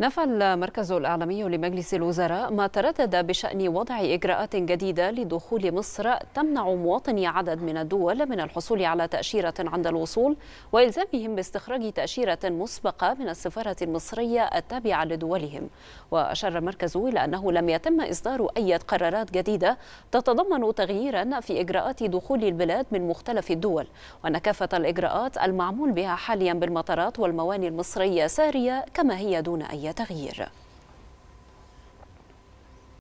نفى المركز الإعلامي لمجلس الوزراء ما تردد بشأن وضع إجراءات جديدة لدخول مصر تمنع مواطني عدد من الدول من الحصول على تأشيرة عند الوصول وإلزامهم باستخراج تأشيرة مسبقة من السفارة المصرية التابعة لدولهم وأشار المركز إلى أنه لم يتم إصدار أي قرارات جديدة تتضمن تغييرا في إجراءات دخول البلاد من مختلف الدول وأن كافة الإجراءات المعمول بها حاليا بالمطارات والمواني المصرية سارية كما هي دون أي أي تغيير